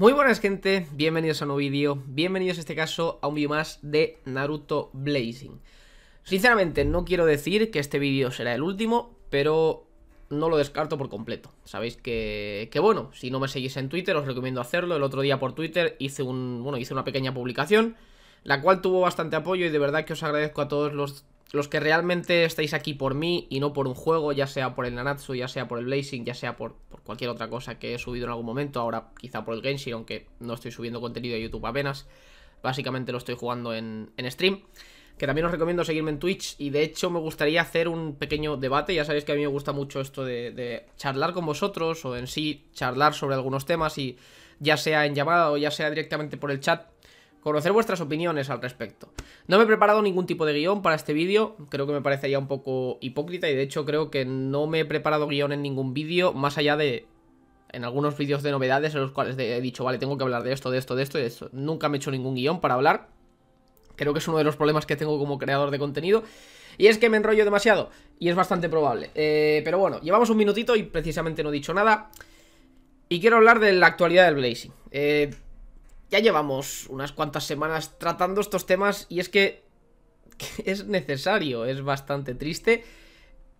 Muy buenas gente, bienvenidos a un nuevo vídeo, bienvenidos en este caso a un vídeo más de Naruto Blazing Sinceramente no quiero decir que este vídeo será el último, pero no lo descarto por completo Sabéis que, bueno, si no me seguís en Twitter os recomiendo hacerlo, el otro día por Twitter hice, un, bueno, hice una pequeña publicación la cual tuvo bastante apoyo y de verdad que os agradezco a todos los los que realmente estáis aquí por mí y no por un juego, ya sea por el Nanatsu, ya sea por el Blazing, ya sea por, cualquier otra cosa que he subido en algún momento, ahora quizá por el Genshin, aunque no estoy subiendo contenido a YouTube apenas, básicamente lo estoy jugando en, en stream, que también os recomiendo seguirme en Twitch y de hecho me gustaría hacer un pequeño debate, ya sabéis que a mí me gusta mucho esto de, de charlar con vosotros o en sí charlar sobre algunos temas y ya sea en llamada o ya sea directamente por el chat, conocer vuestras opiniones al respecto. No me he preparado ningún tipo de guión para este vídeo, creo que me parece ya un poco hipócrita y de hecho creo que no me he preparado guión en ningún vídeo, más allá de en algunos vídeos de novedades en los cuales he dicho, vale, tengo que hablar de esto, de esto, de esto, Nunca me he hecho ningún guión para hablar. Creo que es uno de los problemas que tengo como creador de contenido. Y es que me enrollo demasiado, y es bastante probable. Eh, pero bueno, llevamos un minutito y precisamente no he dicho nada. Y quiero hablar de la actualidad del Blazing. Eh, ya llevamos unas cuantas semanas tratando estos temas y es que es necesario, es bastante triste,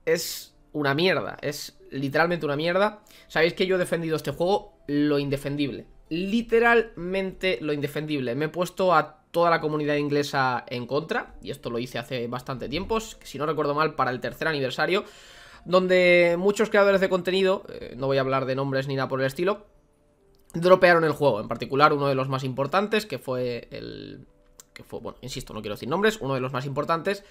es una mierda, es literalmente una mierda. Sabéis que yo he defendido este juego lo indefendible, literalmente lo indefendible. Me he puesto a toda la comunidad inglesa en contra, y esto lo hice hace bastante tiempo, si no recuerdo mal, para el tercer aniversario, donde muchos creadores de contenido, eh, no voy a hablar de nombres ni nada por el estilo, dropearon el juego, en particular uno de los más importantes, que fue el... que fue, bueno, insisto, no quiero decir nombres, uno de los más importantes,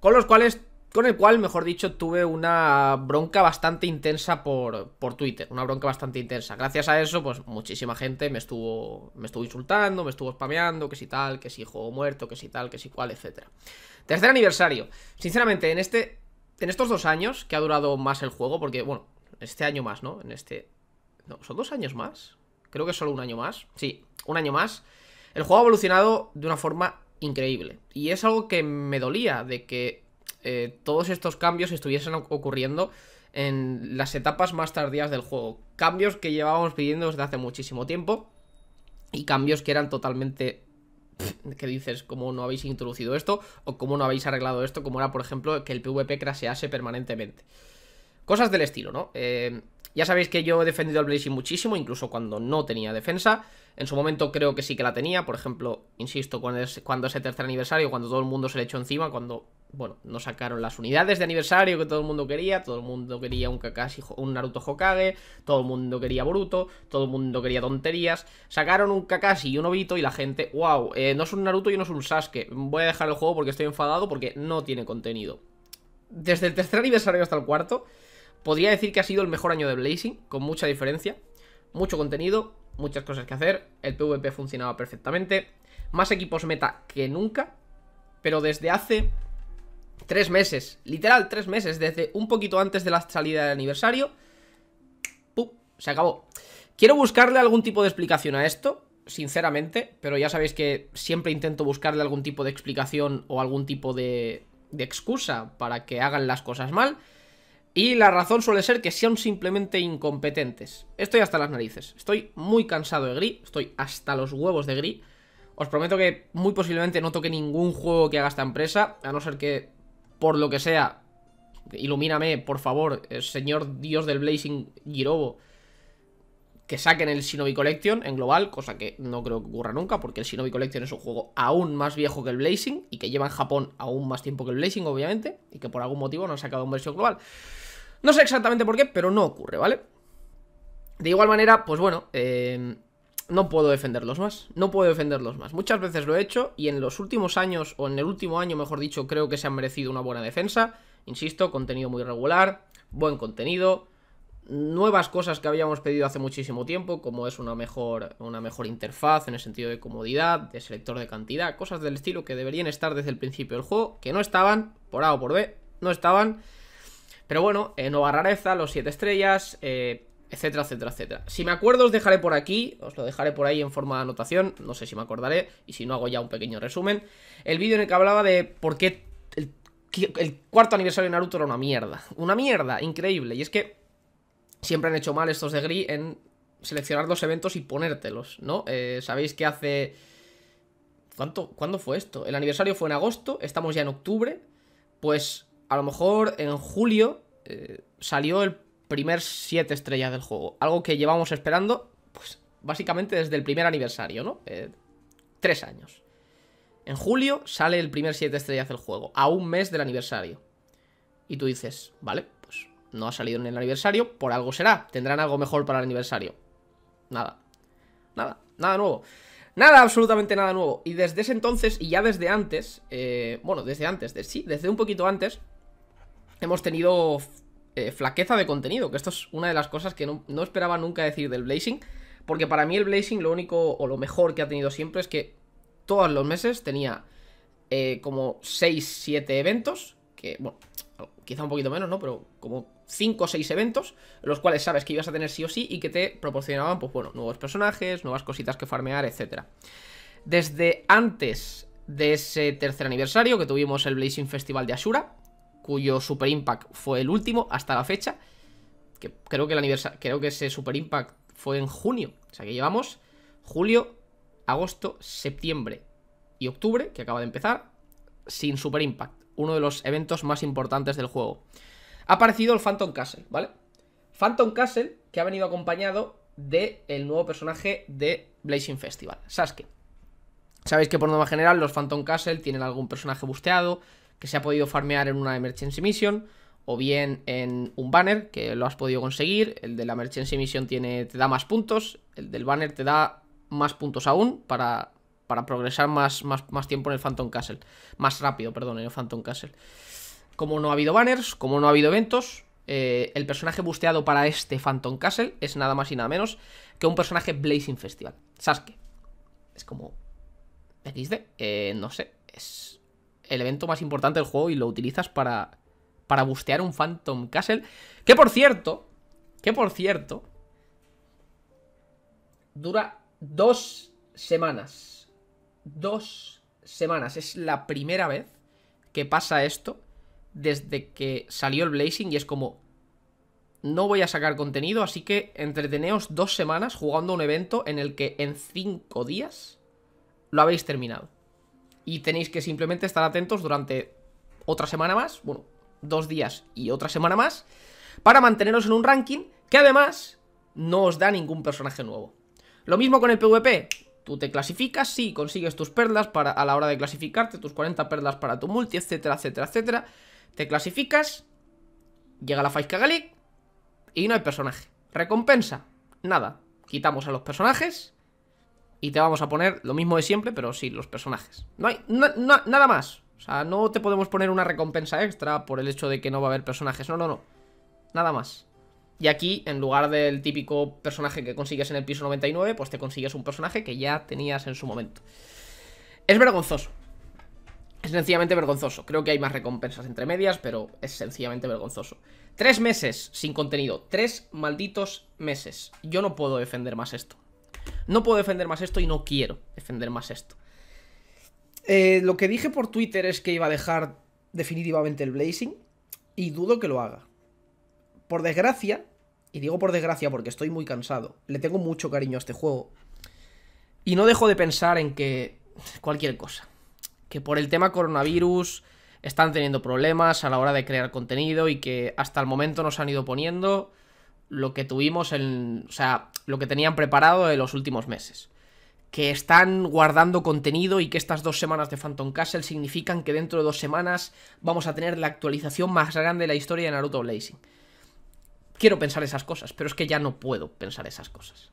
con los cuales, con el cual, mejor dicho, tuve una bronca bastante intensa por, Twitter, una bronca bastante intensa. Gracias a eso, pues muchísima gente me estuvo, me estuvo insultando, me estuvo spameando, que si tal, que si juego muerto, que si tal, que si cual, etc. Tercer aniversario. Sinceramente, en este... En estos dos años que ha durado más el juego, porque, bueno, este año más, ¿no? En este... No, ¿son dos años más? Creo que solo un año más. Sí, un año más. El juego ha evolucionado de una forma increíble. Y es algo que me dolía, de que eh, todos estos cambios estuviesen ocurriendo en las etapas más tardías del juego. Cambios que llevábamos pidiendo desde hace muchísimo tiempo. Y cambios que eran totalmente qué dices, cómo no habéis introducido esto o cómo no habéis arreglado esto, como era, por ejemplo, que el PvP crasease permanentemente. Cosas del estilo, ¿no? Eh, ya sabéis que yo he defendido al Blazing muchísimo, incluso cuando no tenía defensa. En su momento creo que sí que la tenía, por ejemplo, insisto, cuando, es, cuando ese tercer aniversario, cuando todo el mundo se le echó encima, cuando, bueno, no sacaron las unidades de aniversario que todo el mundo quería, todo el mundo quería un Kakashi, un Naruto Hokage, todo el mundo quería Boruto, todo el mundo quería tonterías, sacaron un Kakashi y un Obito y la gente, wow, eh, no es un Naruto y no es un Sasuke, voy a dejar el juego porque estoy enfadado porque no tiene contenido. Desde el tercer aniversario hasta el cuarto Podría decir que ha sido el mejor año de Blazing, con mucha diferencia. Mucho contenido, muchas cosas que hacer. El PvP funcionaba perfectamente. Más equipos meta que nunca. Pero desde hace tres meses, literal tres meses, desde un poquito antes de la salida del aniversario, ¡pum! Se acabó. Quiero buscarle algún tipo de explicación a esto, sinceramente, pero ya sabéis que siempre intento buscarle algún tipo de explicación o algún tipo de, de excusa para que hagan las cosas mal. Y la razón suele ser que sean simplemente incompetentes. Estoy hasta las narices. Estoy muy cansado de Gris. Estoy hasta los huevos de Gris. Os prometo que muy posiblemente no toque ningún juego que haga esta empresa. A no ser que, por lo que sea, ilumíname, por favor, eh, señor dios del Blazing Girobo. Que saquen el Shinobi Collection en global, cosa que no creo que ocurra nunca, porque el Shinobi Collection es un juego aún más viejo que el Blazing y que lleva en Japón aún más tiempo que el Blazing, obviamente, y que por algún motivo no ha sacado un versión global. No sé exactamente por qué, pero no ocurre, ¿vale? De igual manera, pues bueno, eh, no puedo defenderlos más, no puedo defenderlos más. Muchas veces lo he hecho y en los últimos años, o en el último año, mejor dicho, creo que se han merecido una buena defensa. Insisto, contenido muy regular, buen contenido, nuevas cosas que habíamos pedido hace muchísimo tiempo, como es una mejor, una mejor interfaz en el sentido de comodidad, de selector de cantidad, cosas del estilo que deberían estar desde el principio del juego, que no estaban, por A o por B, no estaban. Pero bueno, eh, nueva rareza, los 7 estrellas, eh, etcétera, etcétera, etcétera. Si me acuerdo os dejaré por aquí, os lo dejaré por ahí en forma de anotación, no sé si me acordaré, y si no hago ya un pequeño resumen, el vídeo en el que hablaba de por qué el, cuarto aniversario de Naruto era una mierda. Una mierda, increíble, y es que siempre han hecho mal estos de Gris en seleccionar los eventos y ponértelos, ¿no? Eh, Sabéis que hace... ¿Cuánto, ¿Cuándo fue esto? El aniversario fue en agosto, estamos ya en octubre, pues a lo mejor en julio eh, salió el primer 7 estrellas del juego. Algo que llevamos esperando, pues básicamente desde el primer aniversario, ¿no? Eh, tres años. En julio sale el primer 7 estrellas del juego, a un mes del aniversario. Y tú dices, vale, pues no ha salido en el aniversario, por algo será, tendrán algo mejor para el aniversario. Nada, nada, nada nuevo. Nada, absolutamente nada nuevo. Y desde ese entonces, y ya desde antes, eh, bueno, desde antes, de, sí, desde un poquito antes, hemos tenido eh, flaqueza de contenido, que esto es una de las cosas que no, esperaba nunca decir del Blazing, porque para mí el Blazing lo único o lo mejor que ha tenido siempre es que todos los meses tenía eh, como 6, 7 eventos, que bueno, quizá un poquito menos, ¿no? Pero como 5 o 6 eventos, los cuales sabes que ibas a tener sí o sí y que te proporcionaban, pues bueno, nuevos personajes, nuevas cositas que farmear, etc. Desde antes de ese tercer aniversario que tuvimos el Blazing Festival de Ashura, cuyo Super Impact fue el último hasta la fecha. Que creo que el creo que ese Super Impact fue en junio. O sea que llevamos julio, agosto, septiembre y octubre, que acaba de empezar, sin Super Impact. Uno de los eventos más importantes del juego. Ha aparecido el Phantom Castle, ¿vale? Phantom Castle, que ha venido acompañado del el nuevo personaje de Blazing Festival, Sasuke. Sabéis que por norma general los Phantom Castle tienen algún personaje busteado, que se ha podido farmear en una emergency mission o bien en un banner que lo has podido conseguir. El de la emergency mission tiene, te da más puntos, el del banner te da más puntos aún para, para progresar más, más, más tiempo en el Phantom Castle. Más rápido, perdón, en el Phantom Castle. Como no ha habido banners, como no ha habido eventos, eh, el personaje busteado para este Phantom Castle es nada más y nada menos que un personaje Blazing Festival. Sasuke. Es como... XD. Eh, no sé. Es el evento más importante del juego y lo utilizas para, para bustear un Phantom Castle. Que por cierto, que por cierto, dura dos semanas. Dos semanas. Es la primera vez que pasa esto desde que salió el Blazing y es como... No voy a sacar contenido, así que entreteneos dos semanas jugando un evento en el que en cinco días lo habéis terminado y tenéis que simplemente estar atentos durante otra semana más, bueno, dos días y otra semana más, para manteneros en un ranking que además no os da ningún personaje nuevo. Lo mismo con el PvP, tú te clasificas, sí, consigues tus perlas para, a la hora de clasificarte, tus 40 perlas para tu multi, etcétera, etcétera, etcétera. Te clasificas, llega la Faisca Galic y no hay personaje. Recompensa, nada. Quitamos a los personajes y te vamos a poner lo mismo de siempre, pero sin los personajes. No hay nada más. O sea, no te podemos poner una recompensa extra por el hecho de que no va a haber personajes. No, no, no. Nada más. Y aquí, en lugar del típico personaje que consigues en el piso 99, pues te consigues un personaje que ya tenías en su momento. Es vergonzoso. Es sencillamente vergonzoso. Creo que hay más recompensas entre medias, pero es sencillamente vergonzoso. Tres meses sin contenido. Tres malditos meses. Yo no puedo defender más esto. No puedo defender más esto y no quiero defender más esto. Eh, lo que dije por Twitter es que iba a dejar definitivamente el Blazing y dudo que lo haga. Por desgracia, y digo por desgracia porque estoy muy cansado, le tengo mucho cariño a este juego. Y no dejo de pensar en que cualquier cosa. Que por el tema coronavirus están teniendo problemas a la hora de crear contenido y que hasta el momento nos han ido poniendo lo que tuvimos en. O sea, lo que tenían preparado en los últimos meses. Que están guardando contenido y que estas dos semanas de Phantom Castle significan que dentro de dos semanas vamos a tener la actualización más grande de la historia de Naruto Blazing. Quiero pensar esas cosas, pero es que ya no puedo pensar esas cosas.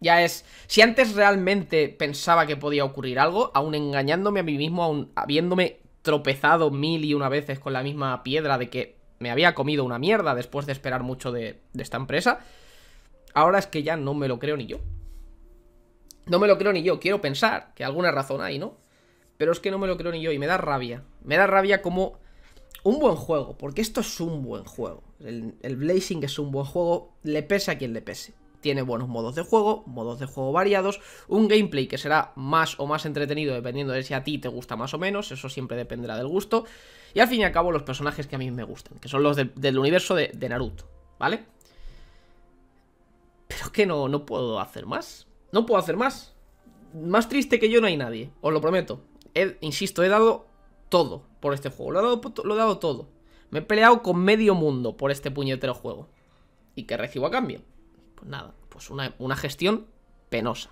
Ya es. Si antes realmente pensaba que podía ocurrir algo, aún engañándome a mí mismo, aún habiéndome tropezado mil y una veces con la misma piedra de que me había comido una mierda después de esperar mucho de, esta empresa. Ahora es que ya no me lo creo ni yo. No me lo creo ni yo. Quiero pensar que alguna razón hay, ¿no? Pero es que no me lo creo ni yo y me da rabia. Me da rabia como un buen juego, porque esto es un buen juego. El, el Blazing es un buen juego, le pese a quien le pese tiene buenos modos de juego, modos de juego variados, un gameplay que será más o más entretenido dependiendo de si a ti te gusta más o menos, eso siempre dependerá del gusto, y al fin y al cabo los personajes que a mí me gustan, que son los del universo de, Naruto, ¿vale? Pero que no, no puedo hacer más, no puedo hacer más. Más triste que yo no hay nadie, os lo prometo. insisto, he dado todo por este juego, lo he, dado, lo he dado todo. Me he peleado con medio mundo por este puñetero juego. Y que recibo a cambio. Pues nada, pues una, gestión penosa.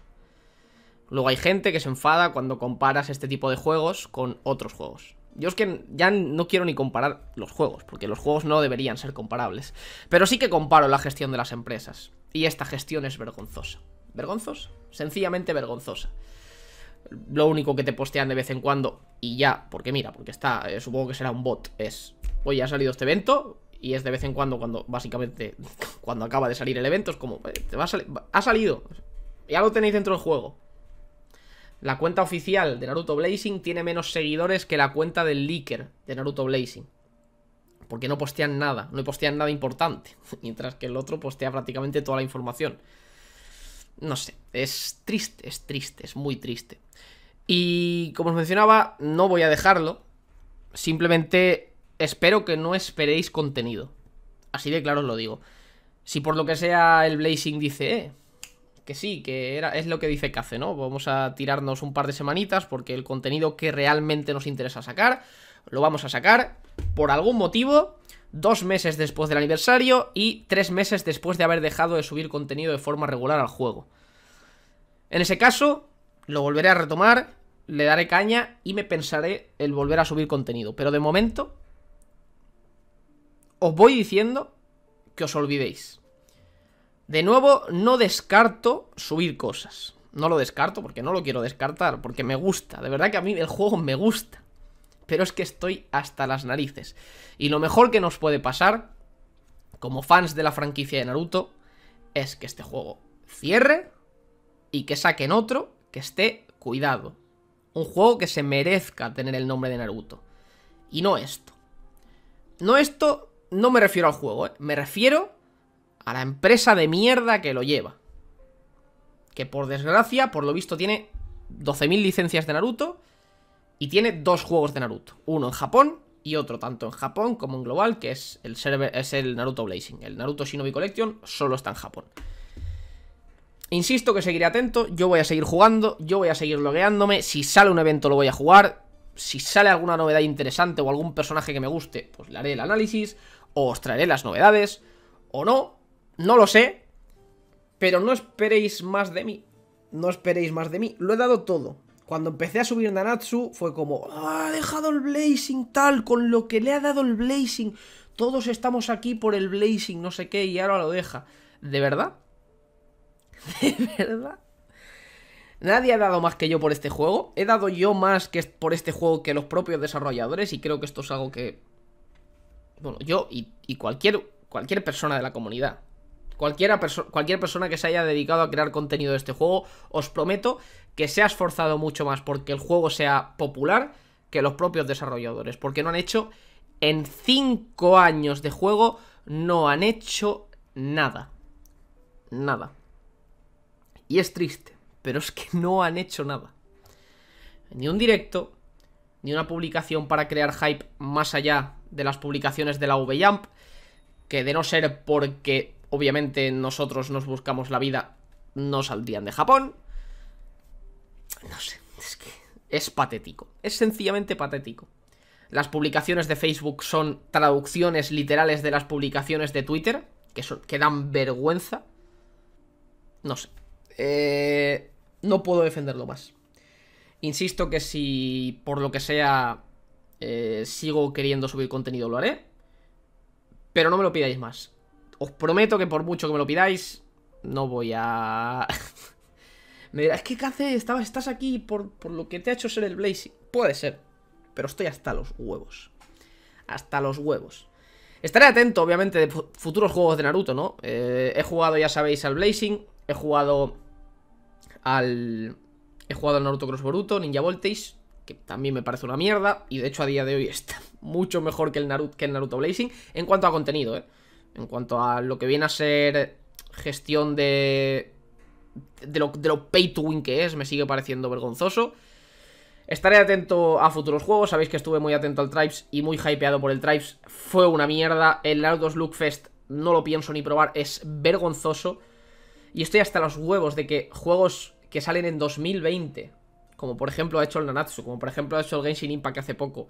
Luego hay gente que se enfada cuando comparas este tipo de juegos con otros juegos. Yo es que ya no quiero ni comparar los juegos, porque los juegos no deberían ser comparables. Pero sí que comparo la gestión de las empresas. Y esta gestión es vergonzosa. ¿Vergonzosa? Sencillamente vergonzosa. Lo único que te postean de vez en cuando, y ya, porque mira, porque está, eh, supongo que será un bot, es... Oye, ha salido este evento, y es de vez en cuando, cuando básicamente, cuando acaba de salir el evento, es como, eh, te ha salido, ya lo tenéis dentro del juego. La cuenta oficial de Naruto Blazing tiene menos seguidores que la cuenta del leaker de Naruto Blazing. Porque no postean nada, no postean nada importante. Mientras que el otro postea prácticamente toda la información. No sé, es triste, es triste, es muy triste. Y como os mencionaba, no voy a dejarlo. Simplemente espero que no esperéis contenido. Así de claro os lo digo. Si por lo que sea el Blazing dice, eh, que sí, que es lo que dice Cace, ¿no? Vamos a tirarnos un par de semanitas porque el contenido que realmente nos interesa sacar, lo vamos a sacar por algún motivo, dos meses después del aniversario y tres meses después de haber dejado de subir contenido de forma regular al juego. En ese caso, lo volveré a retomar, le daré caña y me pensaré el volver a subir contenido. Pero de momento, os voy diciendo que os olvidéis. De nuevo, no descarto subir cosas. No lo descarto porque no lo quiero descartar, porque me gusta. De verdad que a mí el juego me gusta. Pero es que estoy hasta las narices. Y lo mejor que nos puede pasar, como fans de la franquicia de Naruto, es que este juego cierre y que saquen otro que esté cuidado. Un juego que se merezca tener el nombre de Naruto. Y no esto. No esto no me refiero al juego, ¿eh? Me refiero a la empresa de mierda que lo lleva. Que por desgracia, por lo visto, tiene 12.000 licencias de Naruto y tiene dos juegos de Naruto. Uno en Japón y otro tanto en Japón como en global, que es el, server, es el Naruto Blazing. El Naruto Shinobi Collection solo está en Japón. Insisto que seguiré atento, yo voy a seguir jugando, yo voy a seguir logueándome, si sale un evento lo voy a jugar, si sale alguna novedad interesante o algún personaje que me guste, pues le haré el análisis, o os traeré las novedades, o no, no lo sé, pero no esperéis más de mí, no esperéis más de mí, lo he dado todo. Cuando empecé a subir Nanatsu fue como, ah, ha dejado el Blazing tal, con lo que le ha dado el Blazing, todos estamos aquí por el Blazing, no sé qué, y ahora lo deja. ¿De verdad? ¿De verdad? Nadie ha dado más que yo por este juego. He dado yo más que por este juego que los propios desarrolladores y creo que esto es algo que... Bueno, yo y, cualquier, cualquier persona de la comunidad. Cualquiera cualquier persona que se haya dedicado a crear contenido de este juego, os prometo que se ha esforzado mucho más porque el juego sea popular que los propios desarrolladores. Porque no han hecho... En 5 años de juego no han hecho nada. Nada. Y es triste pero es que no han hecho nada. Ni un directo, ni una publicación para crear hype más allá de las publicaciones de la VJump, que de no ser porque obviamente nosotros nos buscamos la vida, no saldrían de Japón. No sé, es que es patético, es sencillamente patético. Las publicaciones de Facebook son traducciones literales de las publicaciones de Twitter, que, que dan vergüenza. No sé. Eh, no puedo defenderlo más. Insisto que si por lo que sea eh, sigo queriendo subir contenido, lo haré. Pero no me lo pidáis más. Os prometo que por mucho que me lo pidáis, no voy a... me dirá, es que estabas estás aquí por, lo que te ha hecho ser el Blazing. Puede ser, pero estoy hasta los huevos. Hasta los huevos. Estaré atento, obviamente, de futuros juegos de Naruto, ¿no? Eh, he jugado, ya sabéis, al Blazing. He jugado al... He jugado al Naruto Cross Boruto, Ninja Voltage, que también me parece una mierda, y de hecho a día de hoy está mucho mejor que el Naruto, Blazing, en cuanto a contenido, ¿eh? En cuanto a lo que viene a ser gestión de... De lo, pay to win que es, me sigue pareciendo vergonzoso. Estaré atento a futuros juegos, sabéis que estuve muy atento al Tribes y muy hypeado por el Tribes, fue una mierda, el Naruto's Look Fest no lo pienso ni probar, es vergonzoso. Y estoy hasta los huevos de que juegos que salen en 2020. Como por ejemplo ha hecho el Nanatsu, como por ejemplo ha hecho el Genshin Impact hace poco.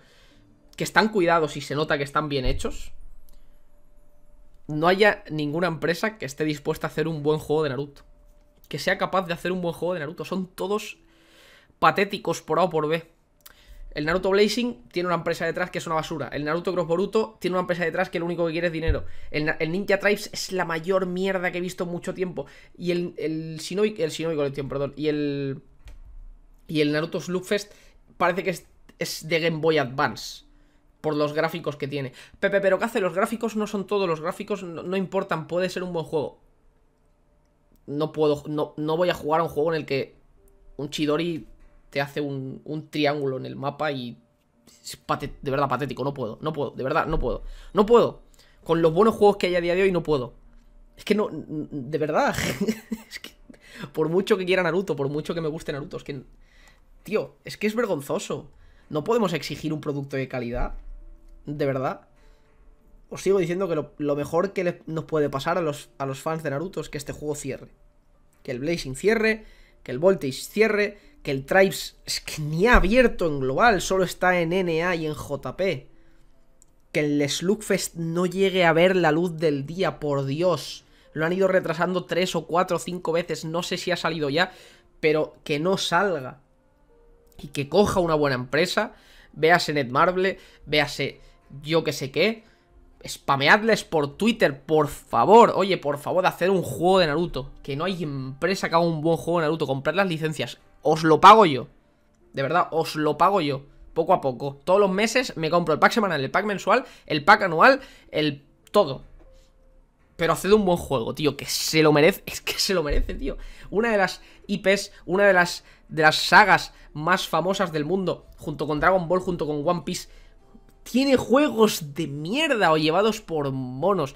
Que están cuidados y se nota que están bien hechos. No haya ninguna empresa que esté dispuesta a hacer un buen juego de Naruto. Que sea capaz de hacer un buen juego de Naruto. Son todos patéticos por A o por B. El Naruto Blazing tiene una empresa detrás que es una basura. El Naruto Cross Boruto tiene una empresa detrás que lo único que quiere es dinero. El, Ninja Tribes es la mayor mierda que he visto mucho tiempo. Y el, el Shinobi, el Shinobi Collection, perdón. Y el, y el Naruto Slugfest parece que es, de Game Boy Advance por los gráficos que tiene. Pepe, pero ¿qué hace? Los gráficos no son todos. los gráficos no, importan, puede ser un buen juego. No puedo, no, no voy a jugar a un juego en el que un Chidori te hace un, triángulo en el mapa y es de verdad patético, no puedo, no puedo, de verdad, no puedo, no puedo. Con los buenos juegos que hay a día de hoy, no puedo. Es que no, de verdad, por mucho que quiera Naruto, por mucho que me guste Naruto, es que, tío, es que es vergonzoso. No podemos exigir un producto de calidad, de verdad. Os sigo diciendo que lo, mejor que nos puede pasar a los, a los fans de Naruto es que este juego cierre. Que el Blazing cierre, que el Voltage cierre, que el Tribes que ni ha abierto en global, solo está en NA y en JP. Que el Slugfest no llegue a ver la luz del día, por Dios. Lo han ido retrasando tres o cuatro o cinco veces, no sé si ha salido ya, pero que no salga. Y que coja una buena empresa, véase Netmarble, véase yo que sé qué. Spameadles por Twitter, por favor. Oye, por favor, de hacer un juego de Naruto. Que no hay empresa que haga un buen juego de Naruto. Comprar las licencias os lo pago yo. De verdad, os lo pago yo. Poco a poco. Todos los meses me compro el pack semanal, el pack mensual, el pack anual, el todo. Pero haced un buen juego, tío, que se lo merece, es que se lo merece, tío. Una de las IPs, una de las, de las sagas más famosas del mundo, junto con Dragon Ball, junto con One Piece, tiene juegos de mierda o llevados por monos.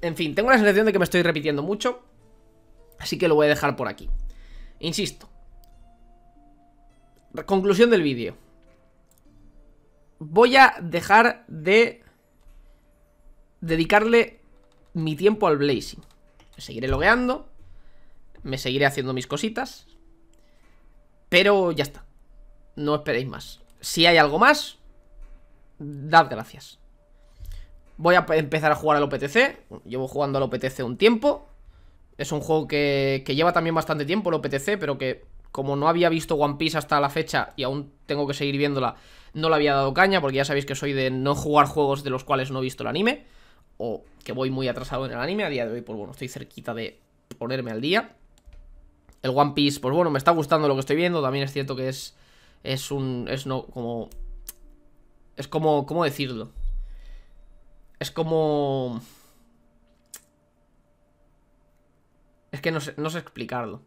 En fin, tengo la sensación de que me estoy repitiendo mucho, así que lo voy a dejar por aquí. Insisto, Conclusión del vídeo. Voy a dejar de dedicarle mi tiempo al Blazing. Me seguiré logueando, me seguiré haciendo mis cositas, pero ya está. No esperéis más. Si hay algo más, dad gracias. Voy a empezar a jugar al OPTC. Llevo jugando al OPTC un tiempo. Es un juego que, que lleva también bastante tiempo el OPTC, pero que como no había visto One Piece hasta la fecha y aún tengo que seguir viéndola, no le había dado caña porque ya sabéis que soy de no jugar juegos de los cuales no he visto el anime o que voy muy atrasado en el anime. A día de hoy, pues bueno, estoy cerquita de ponerme al día. El One Piece, pues bueno, me está gustando lo que estoy viendo. También es cierto que es. Es un. Es no. Como. Es como. ¿Cómo decirlo? Es como. Es que no no sé explicarlo.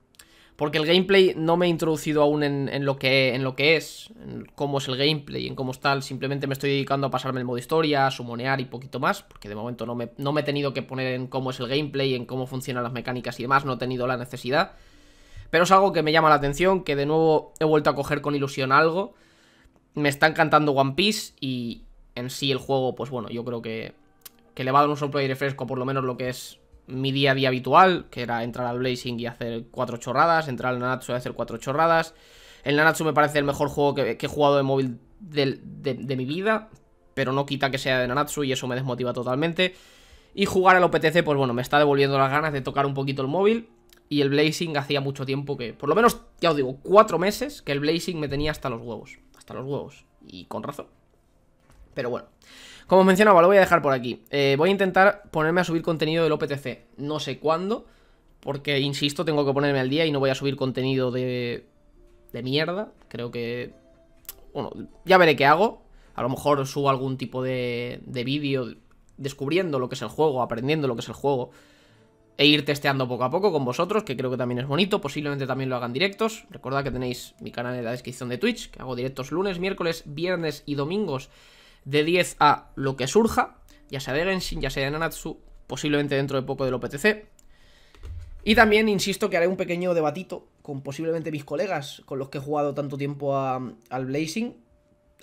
Porque el gameplay no me he introducido aún en, lo, que, es, en cómo es el gameplay, en cómo tal. Simplemente me estoy dedicando a pasarme el modo historia, a sumonear y poquito más, porque de momento no me, he tenido que poner en cómo es el gameplay, en cómo funcionan las mecánicas y demás, no he tenido la necesidad. Pero es algo que me llama la atención, que de nuevo he vuelto a coger con ilusión algo. Me está encantando One Piece y en sí el juego, pues bueno, yo creo que, le va a dar un software de fresco, por lo menos lo que es mi día a día habitual, que era entrar al Blazing y hacer cuatro chorradas, entrar al Nanatsu y hacer cuatro chorradas. El Nanatsu me parece el mejor juego que, he jugado de móvil de, de, mi vida, pero no quita que sea de Nanatsu y eso me desmotiva totalmente. Y jugar al OPTC, pues bueno, me está devolviendo las ganas de tocar un poquito el móvil. Y el Blazing hacía mucho tiempo que, por lo menos, ya os digo, cuatro meses que el Blazing me tenía hasta los huevos. Hasta los huevos. Y con razón. Pero bueno. Como mencionaba, lo voy a dejar por aquí. Eh, voy a intentar ponerme a subir contenido del OPTC. No sé cuándo, porque, insisto, tengo que ponerme al día y no voy a subir contenido de... de mierda. Creo que... Bueno, ya veré qué hago. A lo mejor subo algún tipo de, de vídeo descubriendo lo que es el juego, aprendiendo lo que es el juego e ir testeando poco a poco con vosotros, que creo que también es bonito, posiblemente también lo hagan directos. Recordad que tenéis mi canal en la descripción de Twitch, que hago directos lunes, miércoles, viernes y domingos de 10 a lo que surja, ya sea de Genshin, ya sea de Nanatsu, posiblemente dentro de poco del OPTC. Y también insisto que haré un pequeño debatito con posiblemente mis colegas con los que he jugado tanto tiempo a, al Blazing,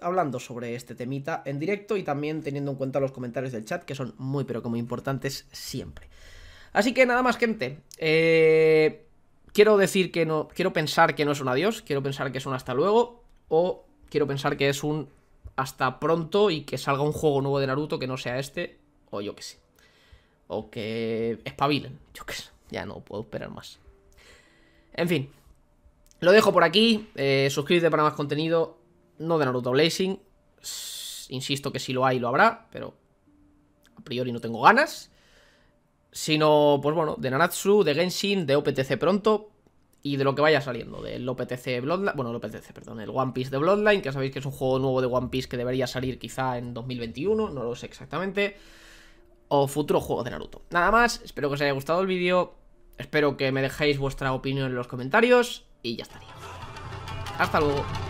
hablando sobre este temita en directo y también teniendo en cuenta los comentarios del chat, que son muy pero como importantes siempre. Así que nada más, gente. Eh, quiero decir que no. Quiero pensar que no es un adiós, quiero pensar que es un hasta luego, o quiero pensar que es un hasta pronto y que salga un juego nuevo de Naruto que no sea este, o yo que sé. O que espabilen, yo que sé. Ya no puedo esperar más. En fin, lo dejo por aquí. Eh, suscríbete para más contenido. No de Naruto Blazing. Insisto que si lo hay, lo habrá, pero a priori no tengo ganas. Sino, pues bueno, de Nanatsu, de Genshin, de OPTC pronto y de lo que vaya saliendo, del OPTC Bloodline, bueno, perdón, el One Piece de Bloodline, que sabéis que es un juego nuevo de One Piece que debería salir quizá en 2021, no lo sé exactamente, o futuro juego de Naruto. Nada más, espero que os haya gustado el vídeo, espero que me dejéis vuestra opinión en los comentarios y ya estaría. Hasta luego.